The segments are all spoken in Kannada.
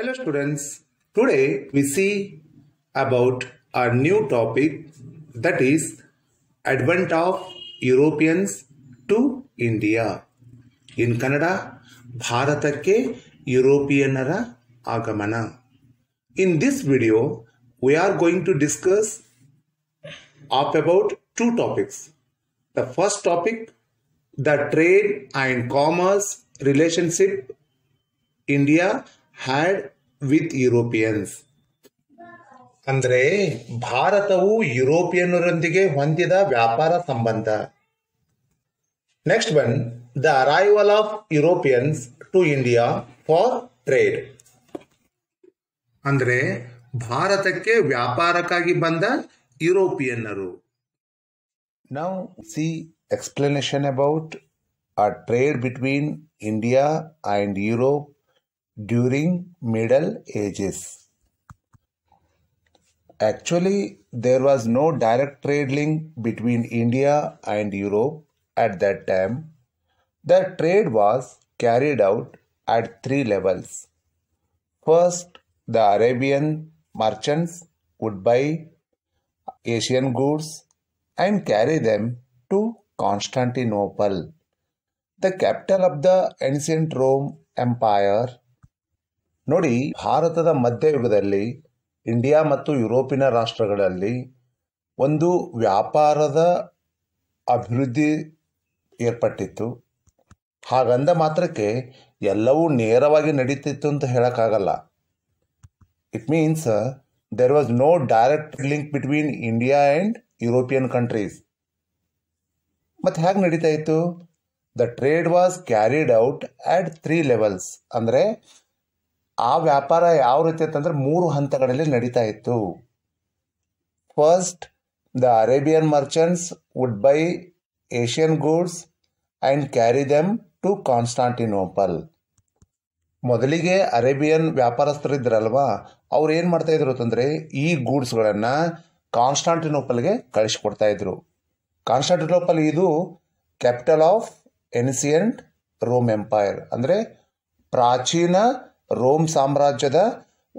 Hello students, today we see about our new topic that is advent of Europeans to India. In Canada, Bharatake Europeanara Agamana. In this video, we are going to discuss up about two topics. The first topic, the trade and commerce relationship India had with Europeans ಅಂದರೆ ಭಾರತವು ಯುರೋಪಿಯನ್ನರೊಂದಿಗೆ ಹೊಂದಿದ ವ್ಯಾಪಾರ ಸಂಬಂಧ next one the arrival of Europeans to India for trade ಅಂದರೆ ಭಾರತಕ್ಕೆ ವ್ಯಾಪಾರಕ್ಕಾಗಿ ಬಂದ ಯುರೋಪಿಯನ್ನರು now see explanation about a trade between India and Europe during Middle Ages. Actually, there was no direct trade link between India and Europe at that time. The trade was carried out at three levels. First, the Arabian merchants would buy Asian goods and carry them to Constantinople, the capital of the ancient Rome Empire ನೋಡಿ ಭಾರತದ ಮಧ್ಯಯುಗದಲ್ಲಿ ಇಂಡಿಯಾ ಮತ್ತು ಯುರೋಪಿನ ರಾಷ್ಟ್ರಗಳಲ್ಲಿ ಒಂದು ವ್ಯಾಪಾರದ ಅಭಿವೃದ್ಧಿ ಏರ್ಪಟ್ಟಿತ್ತು ಹಾಗಂದ ಮಾತ್ರಕ್ಕೆ ಎಲ್ಲವೂ ನೇರವಾಗಿ ನಡೀತಿತ್ತು ಅಂತ ಹೇಳೋಕ್ಕಾಗಲ್ಲ it means there was no direct link between India and European countries ಮತ್ತು ಹೇಗೆ ನಡೀತಾ ಇತ್ತು the trade was carried out at three levels ಅಂದರೆ ಆ ವ್ಯಾಪಾರ ಯಾವ ರೀತಿ ಅಂತಂದ್ರೆ ಮೂರು ಹಂತಗಳಲ್ಲಿ ನಡೀತಾ ಇತ್ತು first the Arabian merchants would buy Asian goods and carry them to Constantinople ಮೊದಲಿಗೆ ಅರೇಬಿಯನ್ ವ್ಯಾಪಾರಸ್ಥರು ಇದ್ರಲ್ವಾ ಅವ್ರು ಏನು ಇದ್ರು ಅಂತಂದರೆ ಈ ಗೂಡ್ಸ್ಗಳನ್ನು ಕಾನ್ಸ್ಟಾಂಟಿನೋಪಲ್ಗೆ ಇದ್ರು ಕಾನ್ಸ್ಟಾಂಟಿನೋಪಲ್ ಇದು capital of ancient Rome empire ಅಂದರೆ ಪ್ರಾಚೀನ ರೋಮ್ ಸಾಮ್ರಾಜ್ಯದ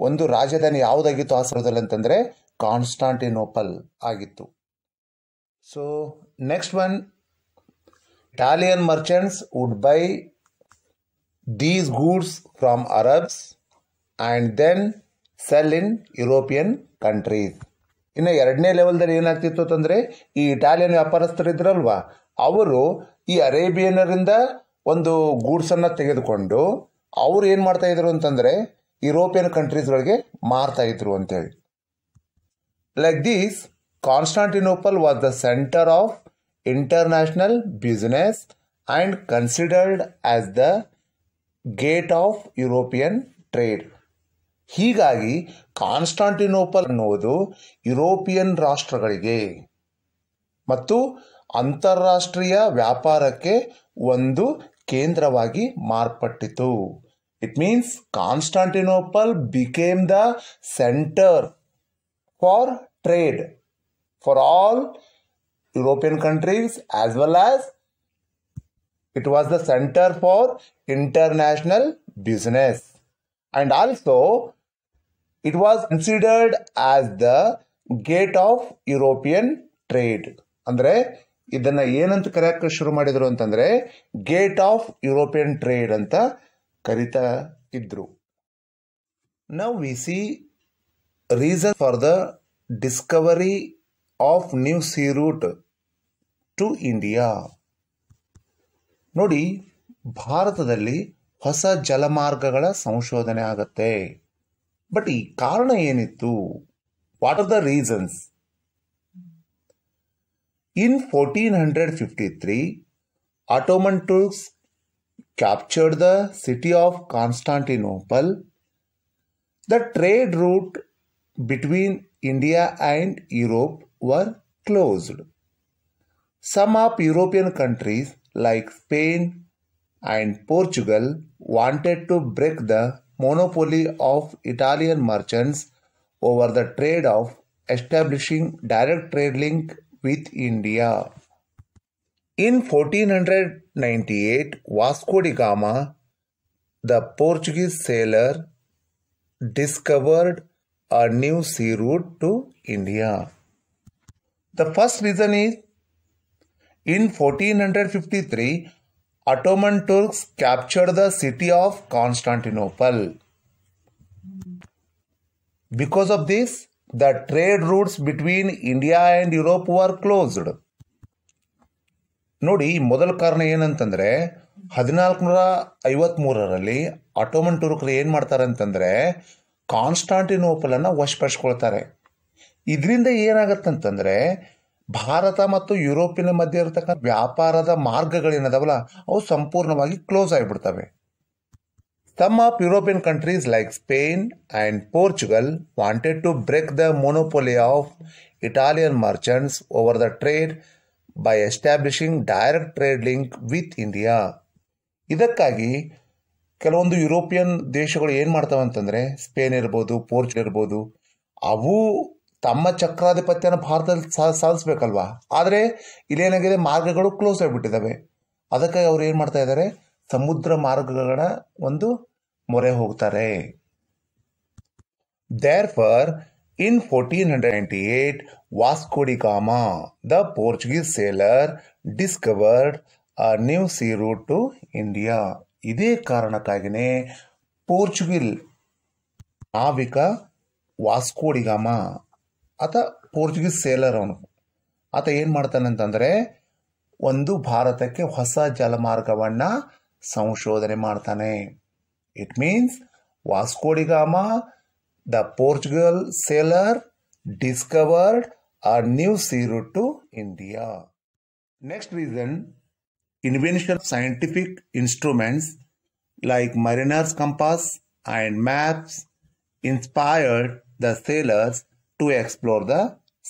ಒಂದು ರಾಜಧಾನಿ ಯಾವುದಾಗಿತ್ತು ಆ ಸಮಯದಲ್ಲಿ ಅಂತಂದರೆ ಕಾನ್ಸ್ಟಾಂಟಿನೋಪಲ್ ಆಗಿತ್ತು so next one Italian merchants would buy these goods from Arabs and then sell in European countries ಇನ್ನು ಎರಡನೇ ಲೆವೆಲ್ದಲ್ಲಿ ಏನಾಗ್ತಿತ್ತು ಅಂತಂದರೆ ಈ ಇಟಾಲಿಯನ್ ವ್ಯಾಪಾರಸ್ಥರಿದ್ರಲ್ವಾ ಅವರು ಈ ಅರೇಬಿಯನರಿಂದ ಒಂದು ಗೂಡ್ಸನ್ನು ತೆಗೆದುಕೊಂಡು ಅವ್ರು ಏನು ಮಾಡ್ತಾ ಇದ್ರು ಅಂತಂದರೆ ಯುರೋಪಿಯನ್ ಕಂಟ್ರೀಸ್ಗಳಿಗೆ ಮಾರ್ತಾ ಇದ್ರು ಅಂತೇಳಿ like these Constantinople was the centre of international business and considered as the gate of European trade ಹೀಗಾಗಿ ಕಾನ್ಸ್ಟಾಂಟಿನೋಪಲ್ ಅನ್ನುವುದು ಯುರೋಪಿಯನ್ ರಾಷ್ಟ್ರಗಳಿಗೆ ಮತ್ತು ಅಂತಾರಾಷ್ಟ್ರೀಯ ವ್ಯಾಪಾರಕ್ಕೆ ಒಂದು ಕೇಂದ್ರವಾಗಿ ಮಾರ್ಪಟ್ಟಿತು it means Constantinople became the centre for trade for all European countries as well as it was the centre for international business and also it was considered as the gate of European trade ಅಂದರೆ ಇದನ್ನ ಏನಂತ ಕರೆಯಕ್ಕೆ ಶುರು ಮಾಡಿದ್ರು ಅಂತಂದ್ರೆ ಗೇಟ್ ಆಫ್ ಯುರೋಪಿಯನ್ ಟ್ರೇಡ್ ಅಂತ ಕರಿತಾ ಇದ್ರು now we see reason for the discovery of new sea route to India ನೋಡಿ ಭಾರತದಲ್ಲಿ ಹೊಸ ಜಲಮಾರ್ಗಗಳ ಸಂಶೋಧನೆ ಆಗತ್ತೆ ಬಟ್ ಈ ಕಾರಣ ಏನಿತ್ತು what are the reasons In 1453, Ottoman Turks captured the city of Constantinople. The trade route between India and Europe were closed. Some of European countries like Spain and Portugal wanted to break the monopoly of Italian merchants over the trade of establishing direct trade link with India. In 1498, Vasco da Gama, the Portuguese sailor, discovered a new sea route to India. The first reason is in 1453, Ottoman Turks captured the city of Constantinople. Because of this, the trade routes between India and Europe were closed ನೋಡಿ ಮೊದಲ ಕಾರಣ ಏನಂತಂದರೆ ಹದಿನಾಲ್ಕುನೂರ ಐವತ್ತ್ಮೂರರಲ್ಲಿ ಆಟೋಮನ್ ಟುರುಕರು ಏನು ಮಾಡ್ತಾರೆ ಅಂತಂದರೆ ಕಾನ್ಸ್ಟಾಂಟಿನೋಪಲನ್ನು ವಶಪಡಿಸ್ಕೊಳ್ತಾರೆ ಇದರಿಂದ ಏನಾಗತ್ತಂತಂದರೆ ಭಾರತ ಮತ್ತು ಯುರೋಪಿನ ಮಧ್ಯೆ ಇರತಕ್ಕಂಥ ವ್ಯಾಪಾರದ ಮಾರ್ಗಗಳೇನದವಲ್ಲ ಅವು ಸಂಪೂರ್ಣವಾಗಿ ಕ್ಲೋಸ್ ಆಗಿಬಿಡ್ತವೆ ತಮ್ಮ of European like Spain Spain Portugal wanted wanted break break the of Italian Italian merchants the the buy buy direct trade link with India ಇದಕ್ಕಾಗಿ ಕೆಲವೊಂದು ಯುರೋಪಿಯನ್ ದೇಶಗಳು ಏನು ಮಾಡ್ತಾವೆ ಅಂತಂದರೆ ಸ್ಪೇನ್ ಇರ್ಬೋದು ಪೋರ್ಚುಗಲ್ ಇರ್ಬೋದು ಅವು ತಮ್ಮ ಚಕ್ರಾಧಿಪತ್ಯನ ಭಾರತದಲ್ಲಿ ಸಾಧಿಸ್ಬೇಕಲ್ವಾ ಆದರೆ ಇಲ್ಲೇನಾಗಿದೆ ಮಾರ್ಗಗಳು ಕ್ಲೋಸ್ ಆಗಿಬಿಟ್ಟಿದ್ದಾವೆ ಅದಕ್ಕಾಗಿ ಅವ್ರು ಏನು ಮಾಡ್ತಾ ಇದ್ದಾರೆ ಸಮುದ್ರ ಮಾರ್ಗಗಳ ಒಂದು ಮೊರೆ ಹೋಗ್ತಾರೆ therefore in fourteen hundred ninety eight Vasco da Gama the Portuguese sailor discovered a new sea route to India ಇದೇ ಕಾರಣಕ್ಕಾಗಿಯೇ ಪೋರ್ಚುಗಿಲ್ ನಾವಿಕ ವಾಸ್ಕೋಡಿಗಾಮ ಆತ ಪೋರ್ಚುಗೀಸ್ ಸೇಲರ್ ಅವನು ಆತ ಏನು ಮಾಡ್ತಾನೆ ಅಂತಂದರೆ ಒಂದು ಭಾರತಕ್ಕೆ ಹೊಸ ಜಲಮಾರ್ಗವನ್ನು ಸಂಶೋಧನೆ ಮಾಡ್ತಾನೆ it means Vasco da Gama the Portugal sailor discovered a new sea route to India next reason invention scientific instruments like mariner's compass and maps inspired the sailors to explore the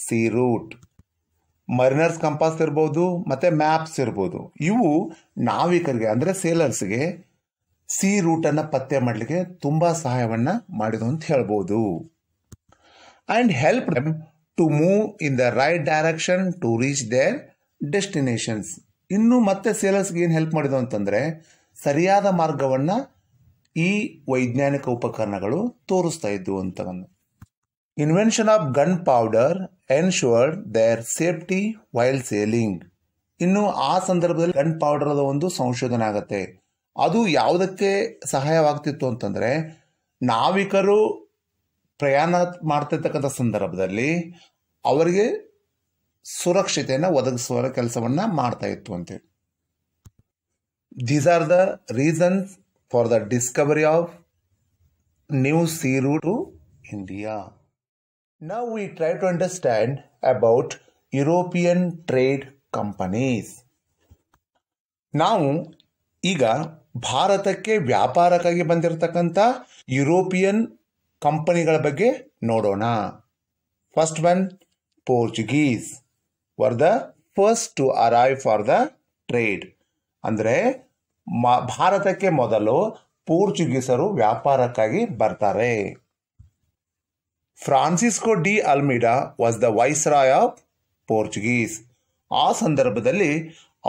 sea route. Mariner's compass ಇರ್ಬೋದು ಮತ್ತು ಮ್ಯಾಪ್ಸ್ ಇರ್ಬೋದು ಇವು ನಾವಿಕರಿಗೆ ಅಂದರೆ ಸೇಲರ್ಸ್ಗೆ ಸಿ ರೂಟನ್ನು ಪತ್ತೆ ಮಾಡಲಿಕ್ಕೆ ತುಂಬ ಸಹಾಯವನ್ನು ಮಾಡಿದು ಅಂತ ಹೇಳ್ಬೋದು and help them to move in the right direction to reach their destinations ಇನ್ನು ಮತ್ತೆ ಸೇಲರ್ಸ್ಗೆ ಏನು ಹೆಲ್ಪ್ ಮಾಡಿದ್ರು ಅಂತಂದರೆ ಸರಿಯಾದ ಮಾರ್ಗವನ್ನು ಈ ವೈಜ್ಞಾನಿಕ ಉಪಕರಣಗಳು ತೋರಿಸ್ತಾ ಇದ್ದವು ಅಂತವನ್ನು invention Invention of gunpowder ensured their safety while sailing ಇನ್ನು ಆ ಸಂದರ್ಭದಲ್ಲಿ ಗನ್ ಪೌಡರ್ ಒಂದು ಸಂಶೋಧನೆ ಆಗುತ್ತೆ ಅದು ಯಾವುದಕ್ಕೆ ಸಹಾಯವಾಗ್ತಿತ್ತು ಅಂತಂದರೆ ನಾವಿಕರು ಪ್ರಯಾಣ ಮಾಡ್ತಿರ್ತಕ್ಕಂಥ ಸಂದರ್ಭದಲ್ಲಿ ಅವರಿಗೆ ಸುರಕ್ಷತೆಯನ್ನು ಒದಗಿಸುವ ಕೆಲಸವನ್ನು ಮಾಡ್ತಾ ಇತ್ತು ಅಂತೆ these are the reasons for the discovery of new sea route to India Now we try to understand about European trade companies ನಾವು ಈಗ ಭಾರತಕ್ಕೆ ವ್ಯಾಪಾರಕ್ಕಾಗಿ ಬಂದಿರತಕ್ಕಂಥ ಯುರೋಪಿಯನ್ ಕಂಪನಿಗಳ ಬಗ್ಗೆ ನೋಡೋಣ first one Portuguese were the first to arrive for the trade ಅಂದರೆ ಭಾರತಕ್ಕೆ ಮೊದಲು ಪೋರ್ಚುಗೀಸರು ವ್ಯಾಪಾರಕ್ಕಾಗಿ ಬರ್ತಾರೆ Francisco de Almeida was the viceroy of Portuguese ಆ ಸಂದರ್ಭದಲ್ಲಿ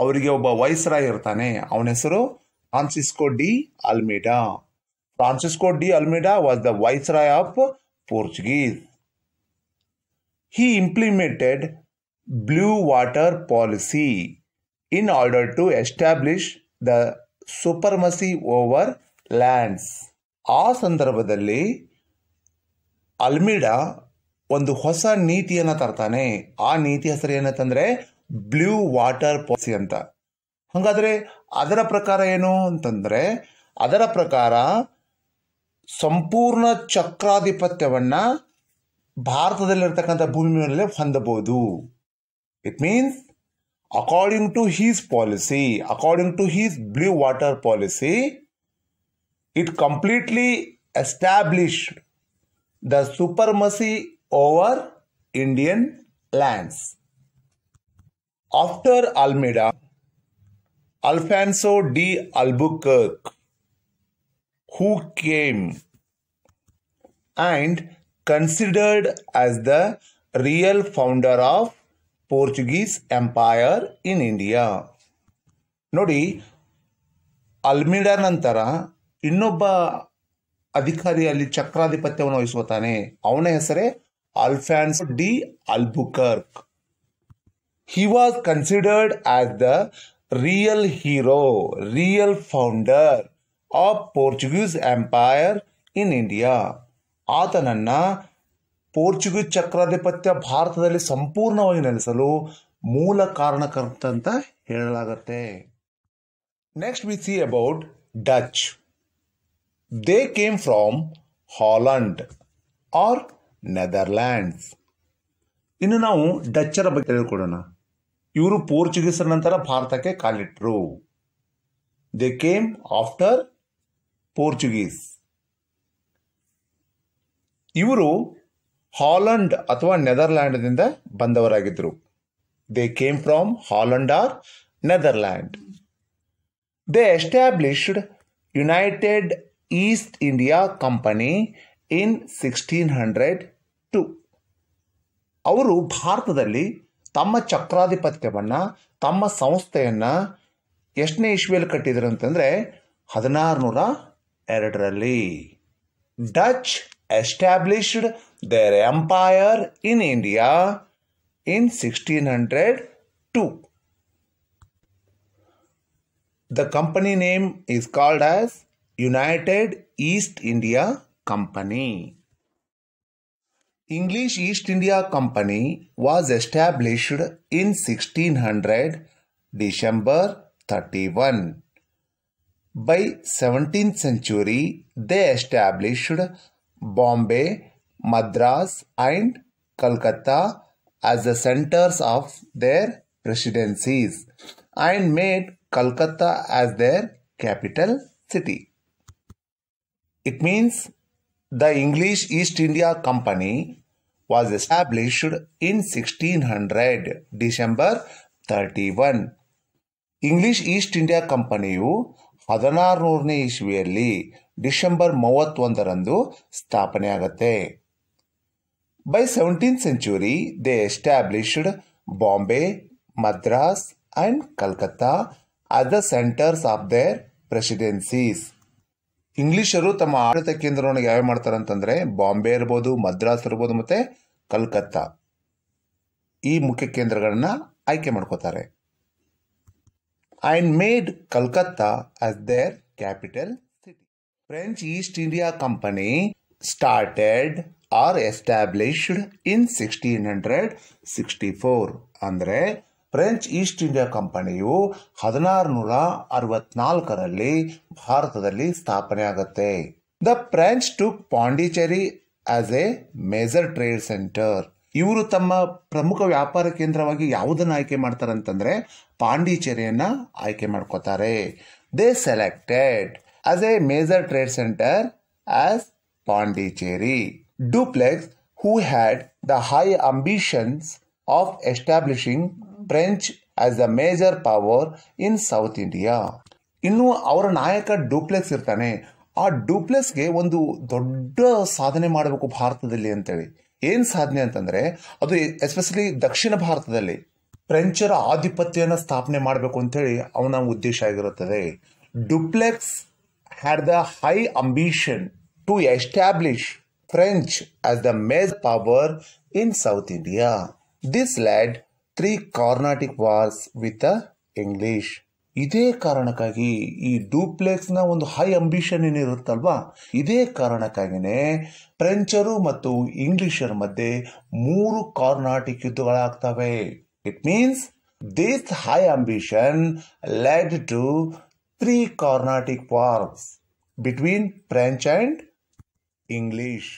ಅವರಿಗೆ ಒಬ್ಬ ವೈಸ್ರಾಯ್ ಇರ್ತಾನೆ ಅವನ ಹೆಸರು Francisco de ಅಲ್ಮಿಡಾ Francisco de Almeida was the viceroy of Portuguese he implemented blue water policy in order to establish the supremacy over lands ಆ ಸಂದರ್ಭದಲ್ಲಿ ಅಲ್ಮಿಡಾ ಒಂದು ಹೊಸ ನೀತಿಯನ್ನು ತರ್ತಾನೆ ಆ ನೀತಿ ಹೆಸರು ಏನಂತಂದರೆ ಬ್ಲೂ ವಾಟರ್ ಪಾಲಿಸಿ ಅಂತ ಹಾಗಾದರೆ ಅದರ ಪ್ರಕಾರ ಏನು ಅಂತಂದರೆ ಅದರ ಪ್ರಕಾರ ಸಂಪೂರ್ಣ ಚಕ್ರಾಧಿಪತ್ಯವನ್ನು ಭಾರತದಲ್ಲಿರ್ತಕ್ಕಂಥ ಭೂಮಿ ಮೇಲೆ ಹೊಂದಬಹುದು it means according to his policy according to his blue water policy it completely established the supremacy over Indian lands. After Almeida, Alfonso de Albuquerque, who came and considered as the real founder of Portuguese Empire in India. ನೋಡಿ ಅಲ್ಮಿಡಾ ನಂತರ ಇನ್ನೊಬ್ಬ ಅಧಿಕಾರಿಯಲ್ಲಿ ಚಕ್ರಾಧಿಪತ್ಯವನ್ನು ವಹಿಸುತ್ತಾನೆ ಅವನ ಹೆಸರೇ Alfonso de Albuquerque he was considered as the real hero real founder of Portuguese empire in India ಆತನನ್ನ ಪೋರ್ಚುಗೀಸ್ ಚಕ್ರಾಧಿಪತ್ಯ ಭಾರತದಲ್ಲಿ ಸಂಪೂರ್ಣವಾಗಿ ನೆಲೆಸಲು ಮೂಲ ಕಾರಣಕರ್ತ ಅಂತ ಹೇಳಲಾಗತ್ತೆ next we see about Dutch they came from Holland or Netherlands ಇನ್ನು ನಾವು ಡಚ್ಚರ ಬಗ್ಗೆ ಹೇಳ್ಕೊಡೋಣ ಇವರು ಪೋರ್ಚುಗೀಸರ ನಂತರ ಭಾರತಕ್ಕೆ ಕಾಲಿಟ್ಟರು ದೇ ಕೇಮ್ ಆಫ್ಟರ್ ಪೋರ್ಚುಗೀಸ್ ಇವರು ಹಾಲಂಡ್ ಅಥವಾ ನೆದರ್ಲ್ಯಾಂಡ್ನಿಂದ ಬಂದವರಾಗಿದ್ದರು they came from Holland or Netherland they established United East India Company in sixteen hundred two ಅವರು ಭಾರತದಲ್ಲಿ ತಮ್ಮ ಚಕ್ರಾಧಿಪತ್ಯವನ್ನು ತಮ್ಮ ಸಂಸ್ಥೆಯನ್ನು ಎಷ್ಟನೇ ಇಶ್ವಿಯಲ್ಲಿ ಕಟ್ಟಿದರು ಅಂತಂದರೆ ನೂರ ಎರಡರಲ್ಲಿ Dutch established their empire in India in sixteen hundred two the company name is called as United East India Company. English East India Company was established in 1600 December 31. By 17th century, they established Bombay, Madras and Calcutta as the centers of their presidencies and made Calcutta as their capital city. It means the English East India Company was was in sixteen hundred December thirty one English East India ಕಂಪನಿಯು ಹದಿನಾರುನೂರನೇ ಇಸ್ವಿಯಲ್ಲಿ ಡಿಸೆಂಬರ್ ಮೂವತ್ತೊಂದರಂದು ಆಗುತ್ತೆ by seventeen century they established Bombay Madras and Calcutta are the centres of their presidencies ಇಂಗ್ಲಿಷರು ತಮ್ಮ ಆಡಳಿತ ಕೇಂದ್ರವನ್ನು ಯಾವ ಮಾಡ್ತಾರೆ ಅಂತಂದರೆ ಬಾಂಬೆ ಇರ್ಬೋದು ಮದ್ರಾಸ್ ಇರ್ಬೋದು ಮತ್ತು ಕಲ್ಕತ್ತಾ ಈ ಮುಖ್ಯ ಕೇಂದ್ರಗಳನ್ನು ಆಯ್ಕೆ ಮಾಡ್ಕೋತಾರೆ and made Calcutta as their capital city French East India Company started or established in sixteen hundred sixty four ಅಂದರೆ ಫ್ರೆಂಚ್ ಈಸ್ಟ್ ಇಂಡಿಯಾ ಕಂಪನಿಯು ಹದಿನಾರು ನೂರ ಅರವತ್ನಾಲ್ಕರಲ್ಲಿ ಭಾರತದಲ್ಲಿ ಸ್ಥಾಪನೆ ಆಗುತ್ತೆ the French to Pondicherry as a major trade centre ಇವರು ತಮ್ಮ ಪ್ರಮುಖ ವ್ಯಾಪಾರ ಕೇಂದ್ರವಾಗಿ ಯಾವುದನ್ನು ಆಯ್ಕೆ ಮಾಡ್ತಾರೆ ಅಂತಂದ್ರೆ ಪಾಂಡಿಚೇರಿಯನ್ನ ಆಯ್ಕೆ ಮಾಡ್ಕೋತಾರೆ they selected as a major trade centre as Pondicherry Dupleix who had the high ambitions of establishing French as a major power in South India ಇನ್ನು ಅವರ ನಾಯಕ ಡೂಪ್ಲೆಕ್ಸ್ ಇರ್ತಾನೆ ಆ ಡೂಪ್ಲೆಕ್ಸ್ಗೆ ಒಂದು ದೊಡ್ಡ ಸಾಧನೆ ಮಾಡಬೇಕು ಭಾರತದಲ್ಲಿ ಅಂತೇಳಿ ಏನು ಸಾಧನೆ ಅಂತಂದ್ರೆ ಅದು ಎಸ್ಪೆಷಲಿ ದಕ್ಷಿಣ ಭಾರತದಲ್ಲಿ ಫ್ರೆಂಚರ ಆಧಿಪತ್ಯನ ಸ್ಥಾಪನೆ ಮಾಡಬೇಕು ಅಂತೇಳಿ ಅವನ ಉದ್ದೇಶ ಆಗಿರುತ್ತದೆ Dupleix had the high ambition to establish French as the major power in South India this led three Carnatic wars with the English ಇದೇ ಕಾರಣಕ್ಕಾಗಿ ಈ ಡೂಪ್ಲೆಕ್ಸ್ನ ಒಂದು ಹೈ ಅಂಬಿಷನ್ ಏನಿರುತ್ತಲ್ವಾ ಇದೇ ಕಾರಣಕ್ಕಾಗಿನೇ ಫ್ರೆಂಚರು ಮತ್ತು ಇಂಗ್ಲಿಷರ ಮಧ್ಯೆ ಮೂರು ಕಾರ್ನಾಟಿಕ್ ಯುದ್ಧಗಳಾಗ್ತವೆ it means this high ambition led to three Carnatic wars between French and English